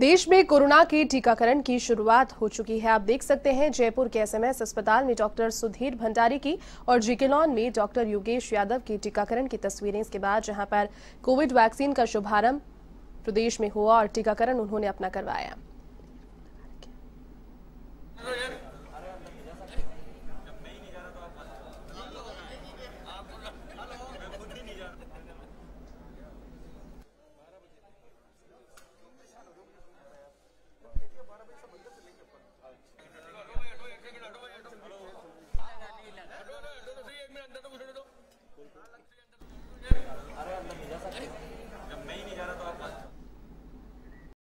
देश में कोरोना के टीकाकरण की शुरुआत हो चुकी है आप देख सकते हैं जयपुर के एसएमएस अस्पताल में डॉक्टर सुधीर भंडारी की और जिकेलॉन में डॉक्टर योगेश यादव की टीकाकरण की तस्वीरें इसके बाद जहां पर कोविड वैक्सीन का शुभारंभ प्रदेश में हुआ और टीकाकरण उन्होंने अपना करवाया